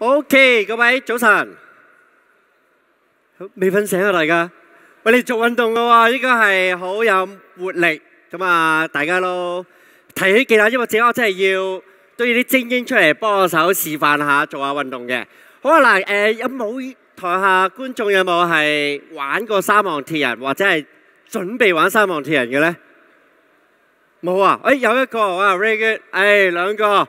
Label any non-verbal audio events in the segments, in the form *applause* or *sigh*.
OK，各位早晨，未瞓醒啊，大家？喂，你做运动嘅喎，应该系好有活力咁啊！大家都提起劲啦，因为正我真系要都要啲精英出嚟帮手示范下做下运动嘅。好啊，嗱，诶，有冇台下观众有冇系玩过三望铁人或者系准备玩三望铁人嘅咧？冇啊？诶，有一个啊 r y g o o d 诶，两个。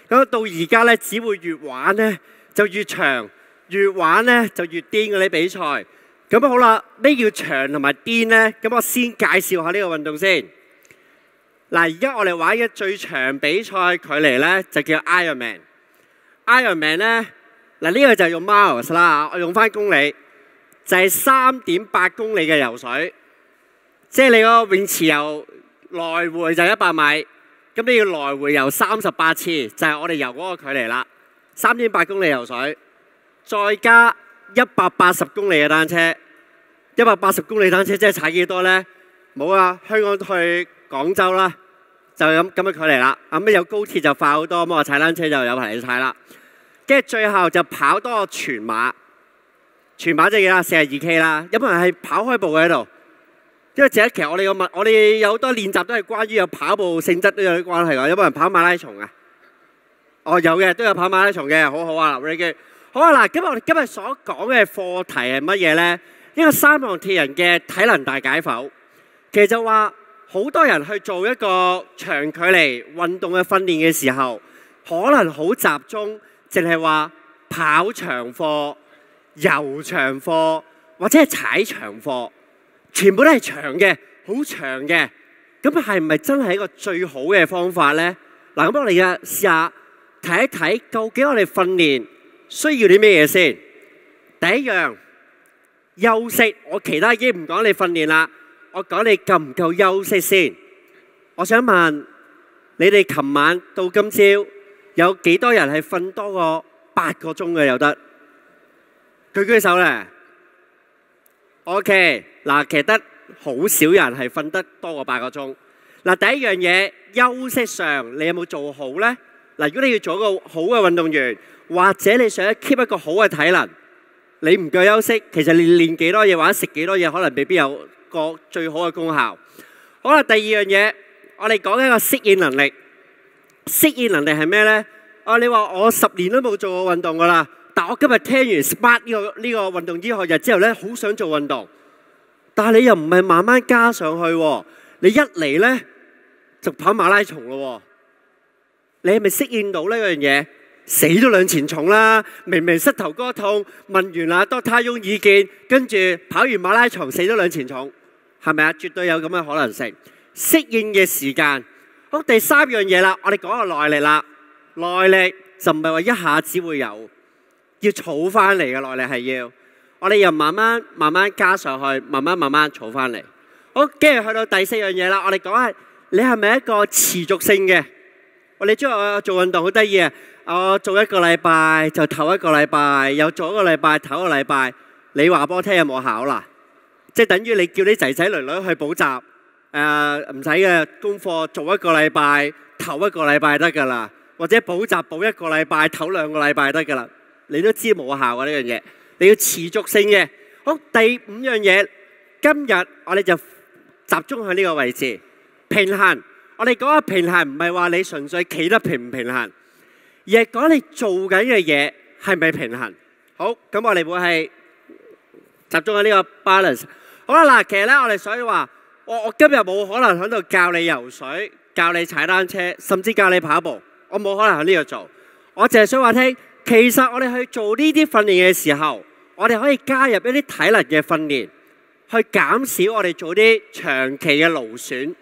咁到而家咧，只會越玩咧就越長，越玩咧就越癫嗰啲比賽。咁好啦，咩叫長同埋癫咧？咁我先介紹下呢個運動先。嗱，而家我哋玩嘅最長比賽距離咧，就叫 Ironman。Ironman 咧，嗱呢個就用 miles 啦我用翻公里，就係三點八公里嘅游水，即係你個泳池游，來回就一百米。咁你要來回遊三十八次，就係我哋遊嗰個距離啦，三點八公里游水，再加一百八十公里嘅單車，一百八十公里單車即係踩幾多咧？冇啊，香港去廣州啦，就咁咁嘅距離啦。啊有高鐵就快好多，咁我踩單車就有排你踩啦。跟住最後就跑多全馬，全馬即系幾多？四十二 K 啦，因為係跑開步嘅度。因為这一期我哋有物，我哋有好多練習都係關於有跑步性質都有啲關係噶。有冇人跑馬拉松啊？哦，有嘅，都有跑馬拉松嘅，好好啊！立會好啊，嗱，今日我哋今日所講嘅課題係乜嘢咧？一個三項鐵人嘅體能大解剖。其實話好多人去做一個長距離運動嘅訓練嘅時候，可能好集中，淨係話跑長課、遊長課或者係踩長課。全部都系长嘅，好长嘅，咁系唔系真系一个最好嘅方法呢？嗱，咁我哋嘅试下睇一睇，究竟我哋训练需要啲咩嘢先？第一样休息，我其他已经唔讲你训练啦，我讲你够唔够休息先。我想问你哋，琴晚到今朝有几多人系瞓多过八个钟嘅？有得举举手咧？OK，嗱，其實得好少人係瞓得多過八個鐘。嗱，第一樣嘢休息上，你有冇做好呢？嗱，如果你要做一個好嘅運動員，或者你想 keep 一個好嘅體能，你唔夠休息，其實你練幾多嘢或者食幾多嘢，可能未必有個最好嘅功效。好啦，第二樣嘢，我哋講一個適應能力。適應能力係咩呢？哦，你話我十年都冇做過運動㗎啦。我今日听完 s p a r k 呢个呢个运动医学日之后咧，好想做运动，但系你又唔系慢慢加上去，你一嚟咧就跑马拉松咯，你系咪适应到呢样嘢？死咗两钱重啦，明明膝头哥痛，问完啦 doctor 意见，跟住跑完马拉松死咗两钱重，系咪啊？绝对有咁嘅可能性。适应嘅时间，好第三样嘢啦，我哋讲下耐力啦，耐力就唔系话一下子会有。要儲翻嚟嘅內力係要，我哋又慢慢慢慢加上去，慢慢慢慢儲翻嚟。好，跟住去到第四樣嘢啦，我哋講下你係咪一個持續性嘅？我哋知我做運動好得意啊！我做一個禮拜就頭一個禮拜有做一個禮拜，頭一個禮拜你話幫我聽有冇考啦，即系等於你叫啲仔仔女女去補習，诶唔使嘅功課做一個禮拜，頭一個禮拜得㗎啦，或者補習補一個禮拜，頭兩個禮拜得㗎啦。你都知冇效嘅呢樣嘢，你要持續性嘅。好，第五樣嘢，今日我哋就集中喺呢個位置平衡。我哋講嘅平衡，唔係話你純粹企得平唔平衡，而係講你做緊嘅嘢係咪平衡。好，咁我哋會係集中喺呢個 balance。好啦，嗱，其實咧，我哋所以話，我我今日冇可能喺度教你游水、教你踩單車，甚至教你跑步，我冇可能喺呢度做。我淨係想話聽。其实我哋去做呢啲训练嘅时候，我哋可以加入一啲体能嘅训练，去减少我哋做啲长期嘅劳损。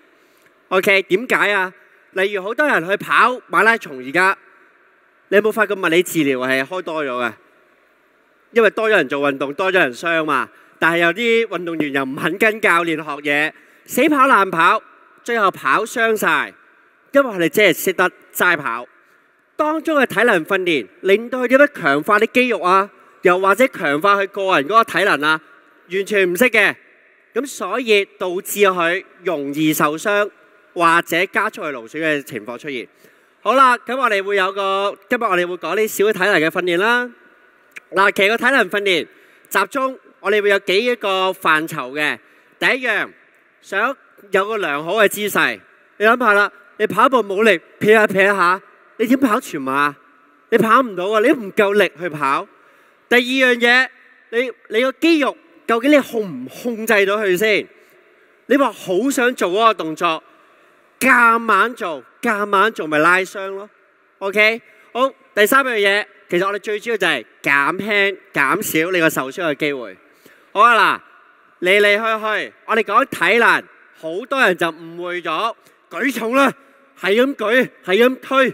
OK，点解啊？例如好多人去跑马拉松，而家你有冇发觉物理治疗系开多咗嘅？因为多咗人做运动，多咗人伤嘛。但系有啲运动员又唔肯跟教练学嘢，死跑烂跑，最后跑伤晒，因为佢哋真系识得斋跑。當中嘅體能訓練，令到佢點得強化啲肌肉啊，又或者強化佢個人嗰個體能啊，完全唔識嘅。咁所以導致佢容易受傷，或者加速佢勞損嘅情況出現。好啦，咁我哋會有個今日我哋會講啲小體能嘅訓練啦。嗱，其實个體能訓練集中，我哋會有幾一個範疇嘅。第一樣想有個良好嘅姿勢，你諗下啦，你跑步冇力，撇下撇下。你点跑全马？你跑唔到啊！你唔够力去跑。第二样嘢，你你个肌肉究竟你控唔控制到佢先？你话好想做嗰个动作，夹硬做，夹硬做咪拉伤咯。OK，好。第三样嘢，其实我哋最主要就系减轻、减少你个受伤嘅机会。好啊嗱，嚟嚟去去，我哋讲体能，好多人就误会咗举重啦，系咁举，系咁推。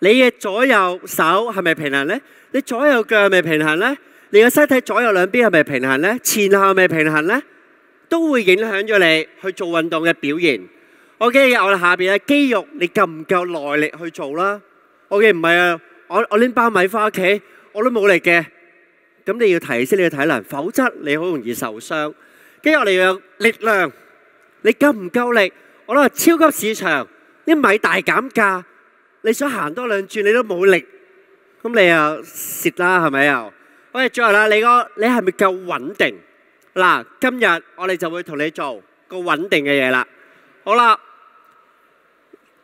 你嘅左右手系咪平衡呢？你左右脚系咪平衡呢？你嘅身体左右两边系咪平衡呢？前后咪平衡呢？都会影响咗你去做运动嘅表现。O.K. 我哋下边嘅肌肉你够唔够耐力去做啦？O.K. 唔系啊，我我拎包米翻屋企我都冇力嘅。咁你要提升你嘅体能，否则你好容易受伤。跟住我哋有力量，你够唔够力？我谂啊，超级市场啲米大减价。你想行多兩轉，你都冇力，咁你又蝕啦，係咪啊？喂，最後啦，你個你係咪夠穩定嗱？今日我哋就會同你做個穩定嘅嘢啦。好啦，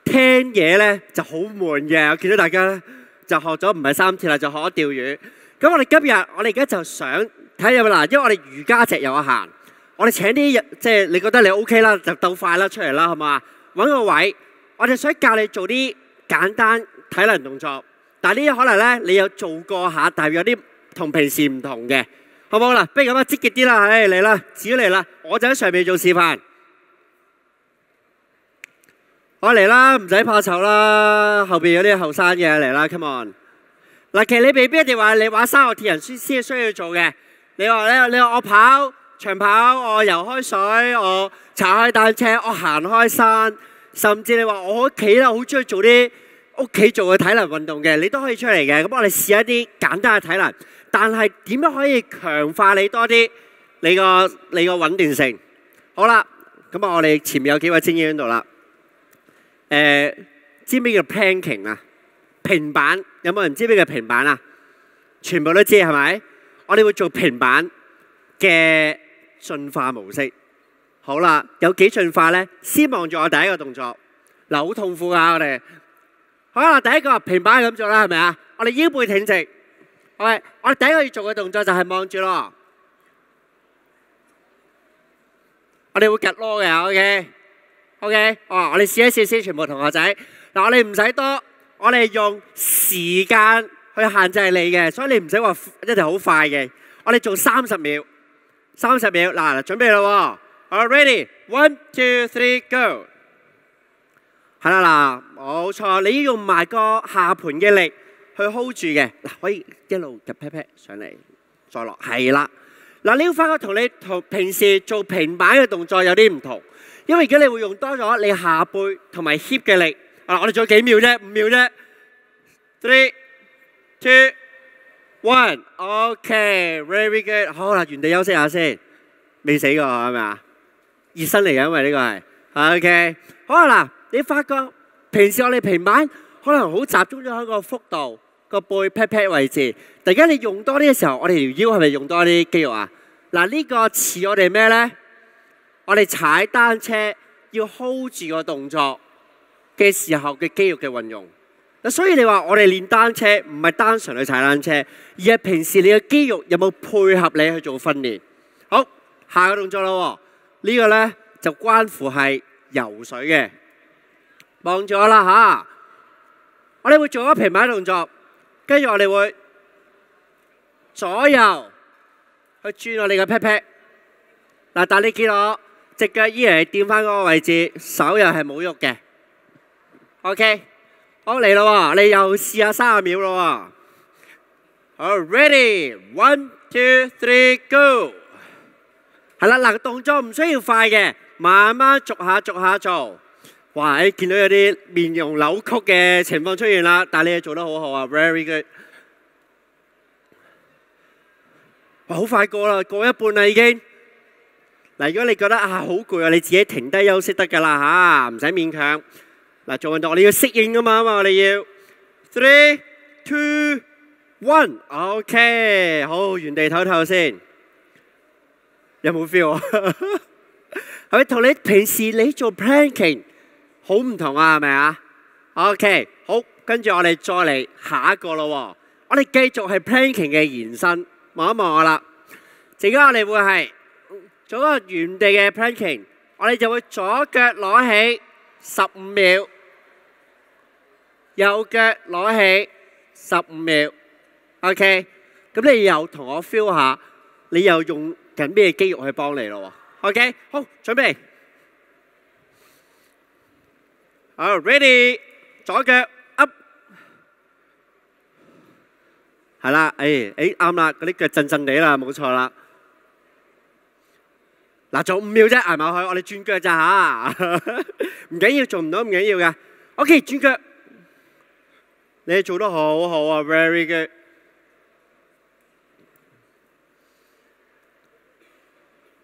聽嘢咧就好悶嘅。我見到大家咧就學咗唔係三次啦，就学咗釣魚。咁我哋今日我哋而家就想睇下啦，因為我哋瑜伽隻有行，我哋請啲即係你覺得你 O K 啦，就鬥快啦出嚟啦，好嘛？揾個位，我哋想教你做啲。簡單體能動作，但係呢啲可能咧你有做過下，但係有啲同平時唔同嘅，好唔好？啦？不如咁啊，積極啲啦，唉嚟啦，自己嚟啦，我就喺上面做示範，我嚟啦，唔使怕醜啦，後邊有啲後生嘅嚟啦，come on，嗱，其實你未必一定話你玩三號鐵人先先需要做嘅，你話咧，你話我跑長跑，我游開水，我踩單車，我行開山。甚至你话我屋企啦，好中意做啲屋企做嘅体能运动嘅，你都可以出嚟嘅。咁我哋试一啲简单嘅体能，但系点样可以强化你多啲你个你个稳定性？好啦，咁啊，我哋前面有几位精英喺度啦。诶，知唔知叫 planking 啊？平板有冇人知咩叫平板啊？全部都知系咪？我哋会做平板嘅进化模式。好啦，有幾進化咧？先望住我第一個動作。嗱，好痛苦噶，我哋。好啦，第一個平板咁做啦，係咪啊？我哋腰背挺直，我哋我哋第一要做嘅動作就係望住咯。我哋會夹攞嘅，OK，OK。哦，我哋試一試先，全部同學仔。嗱，我哋唔使多，我哋用時間去限制你嘅，所以你唔使話一定好快嘅。我哋做三十秒，三十秒。嗱，準備咯。Already one, two, three, go！系啦嗱，冇错，你要用埋个下盘嘅力去 hold 住嘅嗱，可以一路夹 pat pat 上嚟再落，系啦嗱，你要发觉同你同平时做平板嘅动作有啲唔同，因为而家你会用多咗你下背同埋 hip 嘅力。嗱，我哋仲有几秒啫，五秒啫，three, two, one，OK，very good，好啦，原地休息下先，未死噶系咪啊？熱身嚟嘅，因為呢個係 OK。好啊，嗱，你發覺平時我哋平板可能好集中咗喺個幅度、個背 pat pat 位置，突然間你用多啲嘅時候，我哋條腰係咪用多啲肌肉啊？嗱，呢個似我哋咩咧？我哋踩單車要 hold 住個動作嘅時候嘅肌肉嘅運用。所以你話我哋練單車唔係單純去踩單車，而係平時你嘅肌肉有冇配合你去做訓練？好，下個動作咯。呢個呢，就關乎係游水嘅，望住我啦嚇！我哋會做一平板動作，跟住我哋會左右去轉我哋嘅 pat pat。嗱，但你見我直腳依然掂翻嗰個位置，手又係冇喐嘅。OK，我嚟啦喎，你又試下三十秒咯喎。Ready, one, two, three, go. 系啦，嗱个动作唔需要快嘅，慢慢逐下逐下做。哇，诶见到有啲面容扭曲嘅情况出现啦，但系你又做得好好啊，very good。哇，好快过啦，过一半啦已经。嗱，如果你觉得啊好攰啊，你自己停低休息得噶啦吓，唔使勉强。嗱，做运动你要适应噶嘛嘛，哋要。three, two, one，ok，好，原地唞唞先。有冇 feel 啊？係咪同你平時你做 p l a n k i n g 好唔同啊？係咪啊？OK，好，跟住我哋再嚟下一个咯。我哋继续系 p l a n k i n g 嘅延伸，望一望我啦。而家我哋会系做一个原地嘅 p l a n k i n g 我哋就会左脚攞起十五秒，右脚攞起十五秒。OK，咁你又同我 feel 下，你又用。緊咩肌肉去幫你咯喎，OK，好，準備，好 r e a d y 左腳，up，係啦，誒，誒，啱啦，嗰啲腳震震地啦，冇錯啦。嗱，做五秒啫，係埋去，我哋轉腳咋吓，*laughs* 唔緊要，做唔到唔緊要嘅。OK，轉腳，你做得好，好啊，very good。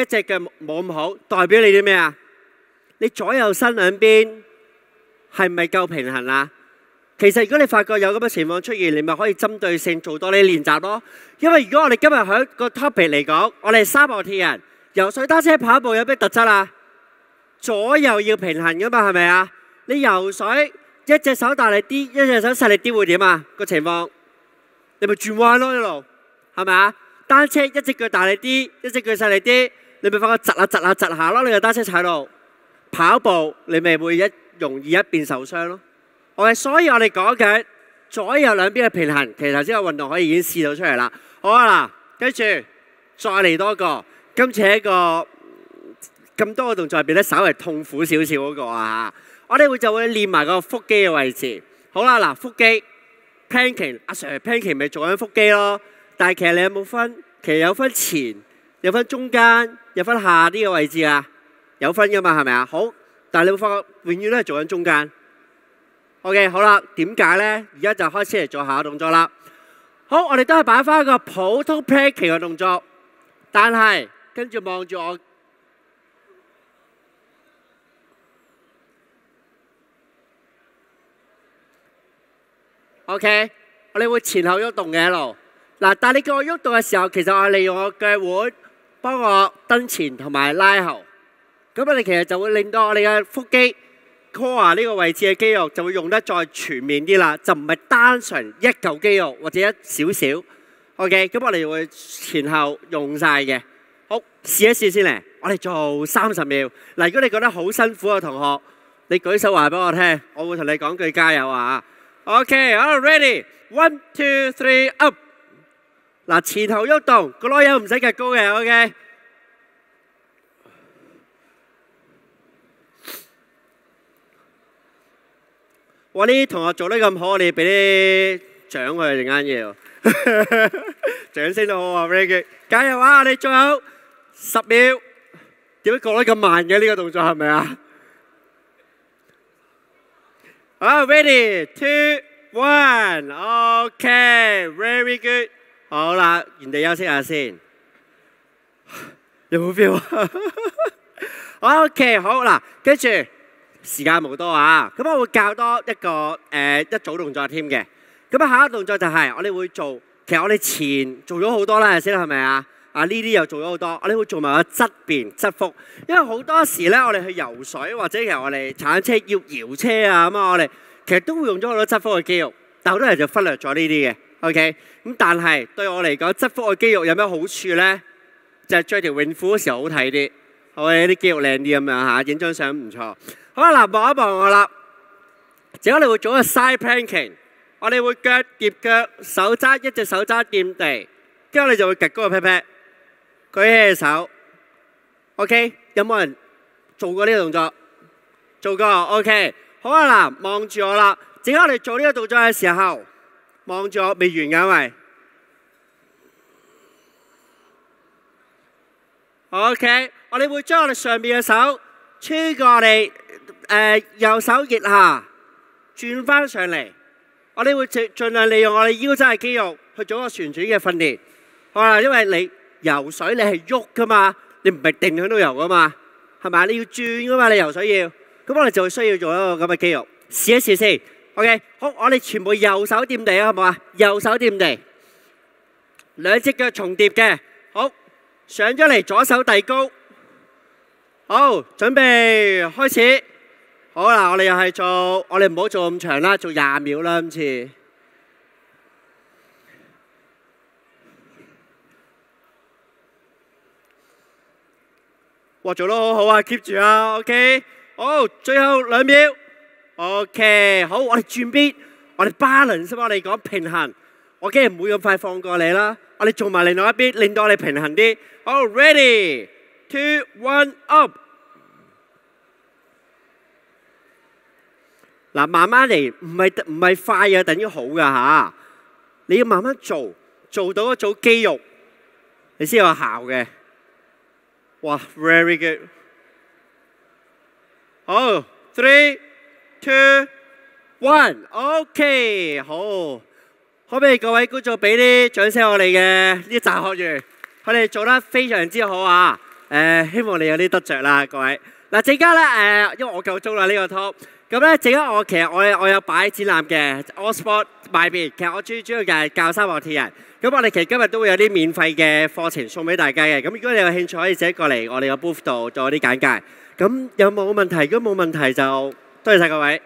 一只嘅冇咁好，代表你啲咩啊？你左右身两边系咪够平衡啊？其实如果你发觉有咁嘅情况出现，你咪可以针对性做多啲练习咯。因为如果我哋今日响个 topic 嚟讲，我哋三漠铁人游水、单车、跑步有咩特质啊？左右要平衡噶嘛，系咪啊？你游水一只手大力啲，一只手细力啲会点啊？个情况你咪转弯咯一路，系咪啊？单车一只脚大力啲，一只脚细力啲。你咪发觉窒下窒下窒下咯，你个单车踩到跑步，你咪会一容易一边受伤咯。我哋所以我哋讲嘅左右两边嘅平衡，其实头先个运动可以已经试到出嚟啦。好啊跟住再嚟多个，今次一个咁多个动作边得稍微痛苦少少嗰个啊。我哋会就会练埋个腹肌嘅位置。好啦嗱，腹肌 planking，阿 Sir planking 咪做紧腹肌咯。但系其实你有冇分？其实有分前。有分中間，有分下啲嘅位置啊！有分噶嘛，系咪啊？好，但系你會發覺永遠都係做緊中間。OK，好啦，點解咧？而家就開始嚟做下個動作啦。好，我哋都係擺翻個普通平期嘅動作，但係跟住望住我。OK，我哋會前後喐動嘅一路。嗱，但係你叫我喐動嘅時候，其實我利用我嘅腕。包我蹲前同埋拉後，咁我你其實就會令到我哋嘅腹肌 core 呢個位置嘅肌肉就會用得再全面啲啦，就唔係單純一嚿肌肉或者一少少。OK，咁我哋會前後用晒嘅。好，試一試先嚟，我哋做三十秒。嗱，如果你覺得好辛苦嘅同學，你舉手話俾我聽，我會同你講句加油啊。OK，a m ready. One, two, three, up. 嗱，前後喐動，個啰柚唔使夹高嘅，OK。我啲同學做得咁好，我哋俾啲獎佢陣間要，獎 *laughs* 先都好啊！Very good，加油啊！你仲有十秒，點解講得咁慢嘅呢個動作係咪啊？啊，ready，two，one，OK，very good。好啦，原地休息下先，有冇啊 o k 好啦，跟住時間冇多啊，咁我會教多一個誒一組動作添嘅。咁啊，下一動作就係我哋會做，其實我哋前做咗好多啦，先係咪啊？啊呢啲又做咗好多，我哋會做埋個側邊側腹，因為好多時咧，我哋去游水或者其實我哋踩車要搖車啊，咁我哋其實都會用咗好多側腹嘅肌肉，但好多人就忽略咗呢啲嘅。OK，咁但系對我嚟講，側腹嘅肌肉有咩好處咧？就係着條泳褲时時好睇啲，好啊，啲肌肉靚啲咁樣吓，影張相唔錯。好啦，嗱，望一望我啦。之後你會做個 side planking，我哋會腳叠腳，手揸一隻手揸掂地，跟住你就會夹高个 pat pat，舉起隻手。OK，有冇人做過呢個動作？做過。OK，好啦，嗱，望住我啦。整我你做呢個動作嘅時候。望咗未完嘅，系咪？OK，我哋会将我哋上面嘅手穿过你诶右手腋下，转翻上嚟。我哋会尽尽量利用我哋腰侧嘅肌肉去做一个旋转嘅训练。好啦，因为你游水你系喐噶嘛，你唔系定喺度游噶嘛，系咪？你要转噶嘛，你游水要。咁我哋就需要做一个咁嘅肌肉，试一试先。OK，好，我哋全部右手掂地，啊，唔好啊？右手掂地，两只脚重叠嘅，好上咗嚟，左手递高，好准备开始，好啦，我哋又系做，我哋唔好做咁长啦，做廿秒啦，今次。哇，做得好好啊，keep 住啊，OK，好，最后两秒。OK，好，我哋转边，我哋 balance，我哋讲平衡，我梗系唔会咁快放过你啦。我哋做埋另外一边，令到我哋平衡啲。好 ready，two one up。嗱，慢慢嚟，唔系唔系快啊等于好噶吓，你要慢慢做，做到一组肌肉，你先有效嘅。哇，very good。好 three。Two, one, o k 好，可唔可以各位观众俾啲掌声我哋嘅呢扎学员，佢哋做得非常之好啊！诶，希望你有啲得着啦，各位。嗱，而家咧，诶，因为我够钟啦呢个 t o p 咁咧，而家我其实我我有摆展览嘅 All Sport 卖面，其实我最主要嘅系教生铁人。咁我哋其实今日都会有啲免费嘅课程送俾大家嘅，咁如果你有兴趣可以写过嚟我哋嘅 booth 度做啲简介。咁有冇问题？如果冇问题就。多謝各位。